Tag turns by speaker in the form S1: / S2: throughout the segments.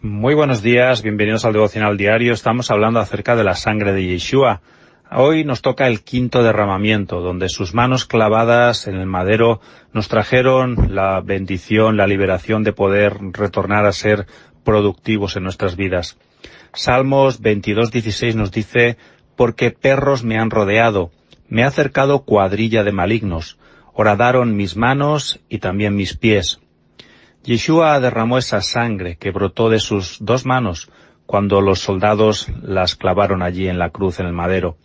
S1: Muy buenos días, bienvenidos al Devocional Diario. Estamos hablando acerca de la sangre de Yeshua. Hoy nos toca el quinto derramamiento, donde sus manos clavadas en el madero nos trajeron la bendición, la liberación de poder retornar a ser productivos en nuestras vidas. Salmos 22.16 nos dice, porque perros me han rodeado, me ha acercado cuadrilla de malignos, horadaron mis manos y también mis pies. Yeshua derramó esa sangre que brotó de sus dos manos cuando los soldados las clavaron allí en la cruz, en el madero.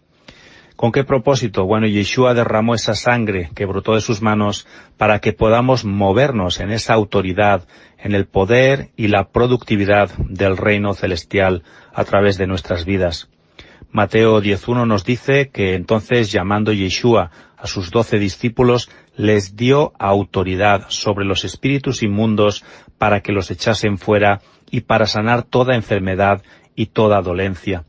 S1: ¿Con qué propósito? Bueno, Yeshua derramó esa sangre que brotó de sus manos para que podamos movernos en esa autoridad, en el poder y la productividad del reino celestial a través de nuestras vidas. Mateo 10.1 nos dice que entonces llamando Yeshua a sus doce discípulos les dio autoridad sobre los espíritus inmundos para que los echasen fuera y para sanar toda enfermedad y toda dolencia.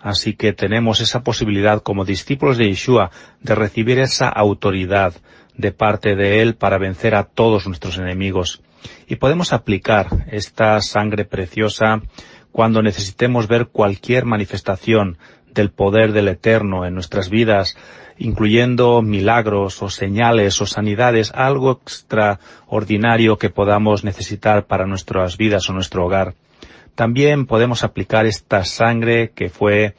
S1: Así que tenemos esa posibilidad como discípulos de Yeshua de recibir esa autoridad de parte de Él para vencer a todos nuestros enemigos. Y podemos aplicar esta sangre preciosa cuando necesitemos ver cualquier manifestación del poder del Eterno en nuestras vidas, incluyendo milagros o señales o sanidades, algo extraordinario que podamos necesitar para nuestras vidas o nuestro hogar. También podemos aplicar esta sangre que fue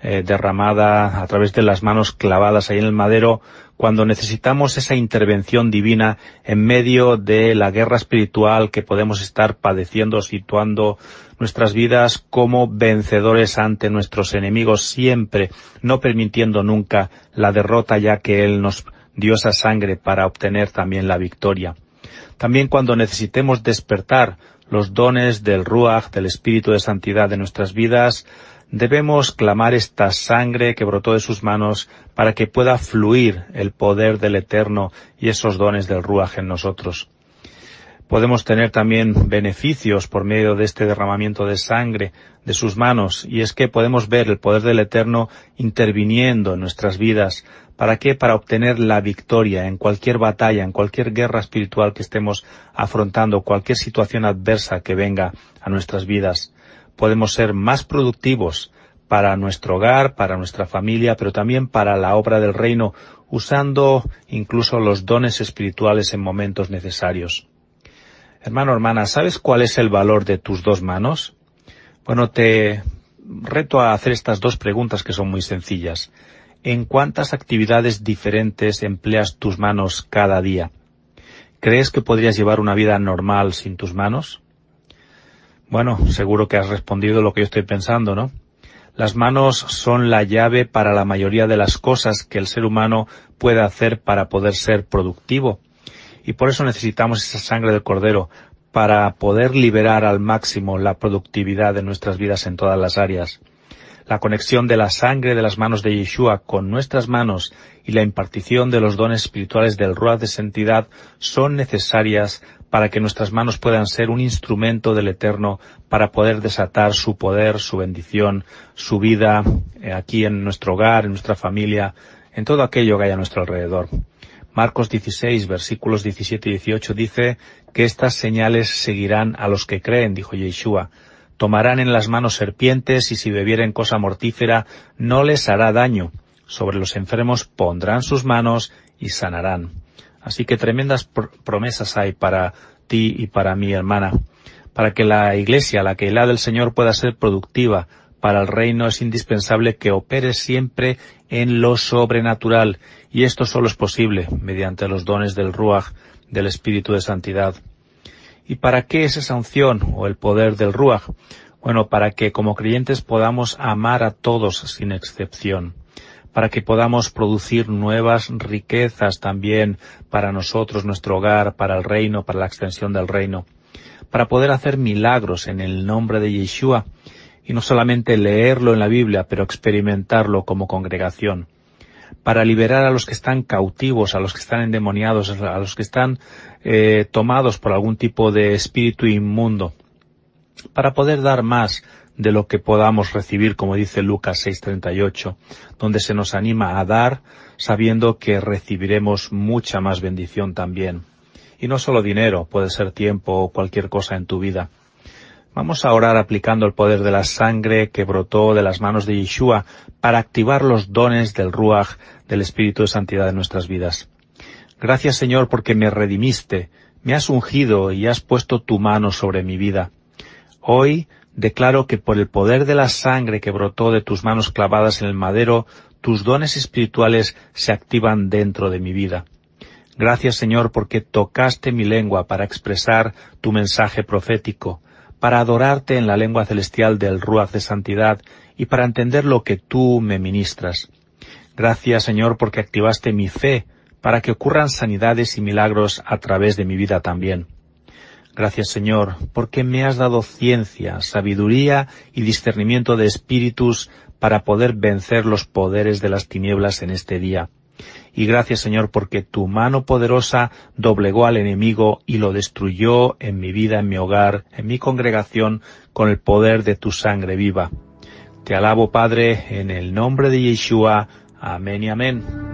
S1: eh, derramada a través de las manos clavadas ahí en el madero cuando necesitamos esa intervención divina en medio de la guerra espiritual que podemos estar padeciendo, situando nuestras vidas como vencedores ante nuestros enemigos siempre, no permitiendo nunca la derrota ya que Él nos dio esa sangre para obtener también la victoria. También cuando necesitemos despertar los dones del Ruach, del Espíritu de Santidad de nuestras vidas, debemos clamar esta sangre que brotó de sus manos para que pueda fluir el poder del Eterno y esos dones del ruaje en nosotros. Podemos tener también beneficios por medio de este derramamiento de sangre de sus manos, y es que podemos ver el poder del Eterno interviniendo en nuestras vidas. ¿Para qué? Para obtener la victoria en cualquier batalla, en cualquier guerra espiritual que estemos afrontando, cualquier situación adversa que venga a nuestras vidas podemos ser más productivos para nuestro hogar, para nuestra familia, pero también para la obra del reino, usando incluso los dones espirituales en momentos necesarios. Hermano, hermana, ¿sabes cuál es el valor de tus dos manos? Bueno, te reto a hacer estas dos preguntas que son muy sencillas. ¿En cuántas actividades diferentes empleas tus manos cada día? ¿Crees que podrías llevar una vida normal sin tus manos? Bueno, seguro que has respondido lo que yo estoy pensando, ¿no? Las manos son la llave para la mayoría de las cosas que el ser humano puede hacer para poder ser productivo. Y por eso necesitamos esa sangre del cordero para poder liberar al máximo la productividad de nuestras vidas en todas las áreas. La conexión de la sangre de las manos de Yeshua con nuestras manos y la impartición de los dones espirituales del Ruaz de Santidad son necesarias para que nuestras manos puedan ser un instrumento del Eterno para poder desatar su poder, su bendición, su vida eh, aquí en nuestro hogar, en nuestra familia, en todo aquello que hay a nuestro alrededor. Marcos 16, versículos 17 y 18 dice que estas señales seguirán a los que creen, dijo Yeshua. Tomarán en las manos serpientes y si bebieren cosa mortífera no les hará daño. Sobre los enfermos pondrán sus manos y sanarán. Así que tremendas promesas hay para ti y para mi hermana. Para que la iglesia, la que la del Señor pueda ser productiva, para el reino es indispensable que opere siempre en lo sobrenatural, y esto solo es posible mediante los dones del Ruach, del Espíritu de Santidad. ¿Y para qué esa sanción o el poder del Ruach? Bueno, para que como creyentes podamos amar a todos sin excepción, para que podamos producir nuevas riquezas también para nosotros, nuestro hogar, para el reino, para la extensión del reino, para poder hacer milagros en el nombre de Yeshua y no solamente leerlo en la Biblia, pero experimentarlo como congregación para liberar a los que están cautivos, a los que están endemoniados, a los que están eh, tomados por algún tipo de espíritu inmundo, para poder dar más de lo que podamos recibir, como dice Lucas 6:38, donde se nos anima a dar sabiendo que recibiremos mucha más bendición también. Y no solo dinero, puede ser tiempo o cualquier cosa en tu vida. Vamos a orar aplicando el poder de la sangre que brotó de las manos de Yeshua para activar los dones del Ruach, del Espíritu de Santidad en nuestras vidas. Gracias Señor porque me redimiste, me has ungido y has puesto tu mano sobre mi vida. Hoy declaro que por el poder de la sangre que brotó de tus manos clavadas en el madero, tus dones espirituales se activan dentro de mi vida. Gracias Señor porque tocaste mi lengua para expresar tu mensaje profético para adorarte en la lengua celestial del Ruaz de Santidad y para entender lo que tú me ministras. Gracias, Señor, porque activaste mi fe para que ocurran sanidades y milagros a través de mi vida también. Gracias, Señor, porque me has dado ciencia, sabiduría y discernimiento de espíritus para poder vencer los poderes de las tinieblas en este día. Y gracias Señor porque tu mano poderosa doblegó al enemigo y lo destruyó en mi vida, en mi hogar, en mi congregación, con el poder de tu sangre viva. Te alabo Padre, en el nombre de Yeshua. Amén y amén.